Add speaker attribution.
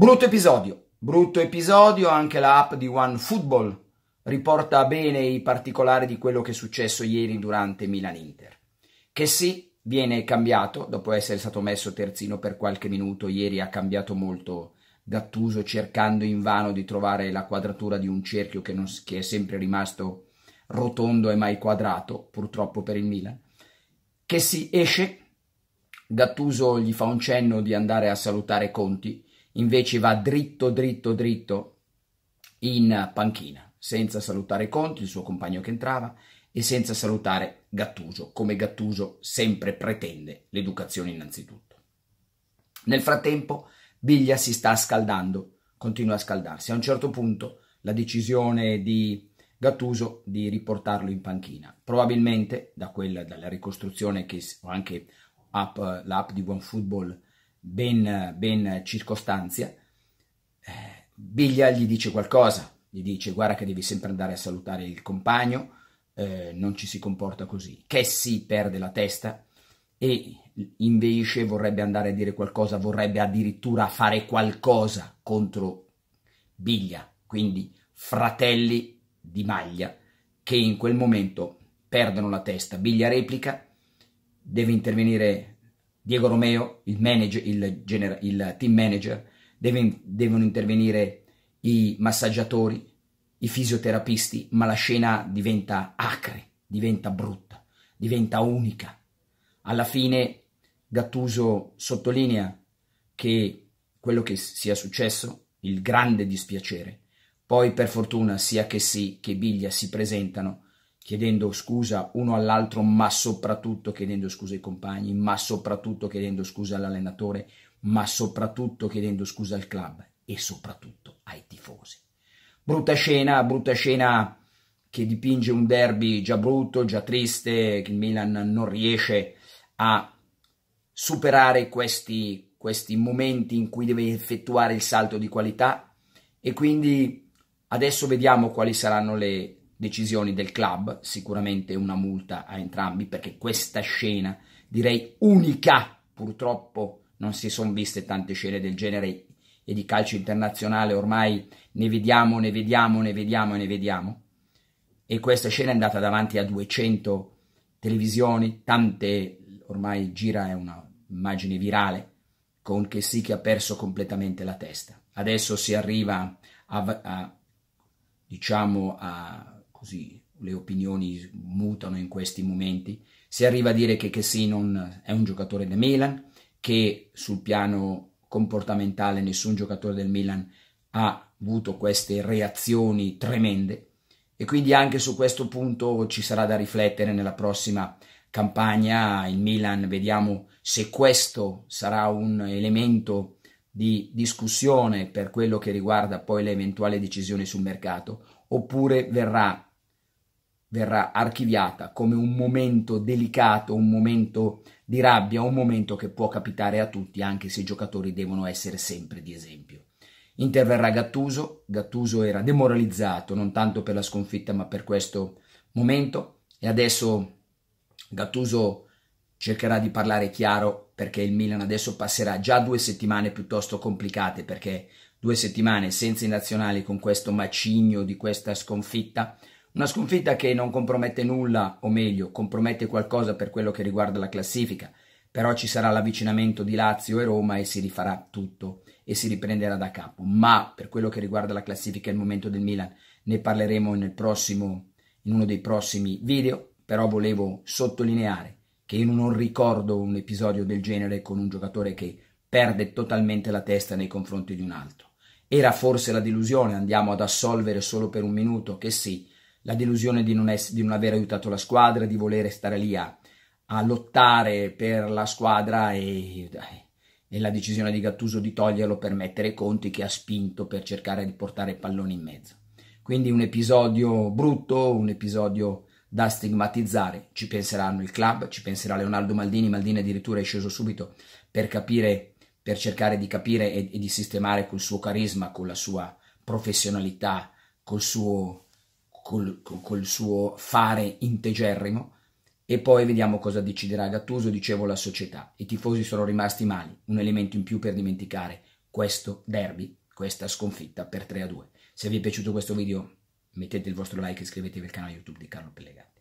Speaker 1: Brutto episodio, brutto episodio, anche la app di OneFootball riporta bene i particolari di quello che è successo ieri durante Milan-Inter. Che sì, viene cambiato, dopo essere stato messo terzino per qualche minuto, ieri ha cambiato molto Gattuso cercando invano di trovare la quadratura di un cerchio che, non, che è sempre rimasto rotondo e mai quadrato, purtroppo per il Milan. Che si esce, Gattuso gli fa un cenno di andare a salutare Conti, invece va dritto dritto dritto in panchina, senza salutare Conti, il suo compagno che entrava, e senza salutare Gattuso, come Gattuso sempre pretende l'educazione innanzitutto. Nel frattempo Biglia si sta scaldando, continua a scaldarsi. A un certo punto la decisione di Gattuso di riportarlo in panchina, probabilmente da quella, dalla ricostruzione che anche l'app di OneFootball ben, ben circostanzia, eh, Biglia gli dice qualcosa, gli dice guarda che devi sempre andare a salutare il compagno, eh, non ci si comporta così. Cassie perde la testa e inveisce, vorrebbe andare a dire qualcosa, vorrebbe addirittura fare qualcosa contro Biglia, quindi fratelli di maglia che in quel momento perdono la testa. Biglia replica, deve intervenire Diego Romeo, il, manager, il, gener- il team manager, deve, devono intervenire i massaggiatori, i fisioterapisti, ma la scena diventa acre, diventa brutta, diventa unica. Alla fine Gattuso sottolinea che quello che sia successo, il grande dispiacere, poi per fortuna sia che sì che Biglia si presentano chiedendo scusa uno all'altro, ma soprattutto chiedendo scusa ai compagni, ma soprattutto chiedendo scusa all'allenatore, ma soprattutto chiedendo scusa al club e soprattutto ai tifosi. Brutta scena, brutta scena che dipinge un derby già brutto, già triste, che il Milan non riesce a superare questi, questi momenti in cui deve effettuare il salto di qualità e quindi adesso vediamo quali saranno le, decisioni del club, sicuramente una multa a entrambi perché questa scena direi unica, purtroppo non si sono viste tante scene del genere e di calcio internazionale ormai ne vediamo, ne vediamo, ne vediamo e ne vediamo e questa scena è andata davanti a 200 televisioni, tante ormai gira è una immagine virale con che sì che ha perso completamente la testa. Adesso si arriva a, a diciamo a così le opinioni mutano in questi momenti, si arriva a dire che Kessinon è un giocatore del Milan, che sul piano comportamentale nessun giocatore del Milan ha avuto queste reazioni tremende e quindi anche su questo punto ci sarà da riflettere nella prossima campagna, il Milan vediamo se questo sarà un elemento di discussione per quello che riguarda poi le eventuali decisioni sul mercato oppure verrà verrà archiviata come un momento delicato, un momento di rabbia, un momento che può capitare a tutti, anche se i giocatori devono essere sempre di esempio. Interverrà Gattuso, Gattuso era demoralizzato non tanto per la sconfitta ma per questo momento e adesso Gattuso cercherà di parlare chiaro perché il Milan adesso passerà già due settimane piuttosto complicate perché due settimane senza i nazionali con questo macigno di questa sconfitta una sconfitta che non compromette nulla, o meglio, compromette qualcosa per quello che riguarda la classifica, però ci sarà l'avvicinamento di Lazio e Roma e si rifarà tutto e si riprenderà da capo. Ma per quello che riguarda la classifica e il momento del Milan ne parleremo nel prossimo, in uno dei prossimi video, però volevo sottolineare che io non ricordo un episodio del genere con un giocatore che perde totalmente la testa nei confronti di un altro. Era forse la delusione, andiamo ad assolvere solo per un minuto, che sì, la delusione di non, essere, di non aver aiutato la squadra, di volere stare lì a, a lottare per la squadra e, e, la decisione di Gattuso di toglierlo per mettere Conti che ha spinto per cercare di portare il pallone in mezzo. Quindi un episodio brutto, un episodio da stigmatizzare. Ci penseranno il club, ci penserà Leonardo Maldini. Maldini addirittura è sceso subito per capire, per cercare di capire e, e di sistemare col suo carisma, con la sua professionalità, col suo col, col suo fare integerrimo e poi vediamo cosa deciderà Gattuso, dicevo la società. I tifosi sono rimasti mali, un elemento in più per dimenticare questo derby, questa sconfitta per 3 a 2. Se vi è piaciuto questo video mettete il vostro like e iscrivetevi al canale YouTube di Carlo Pellegatti.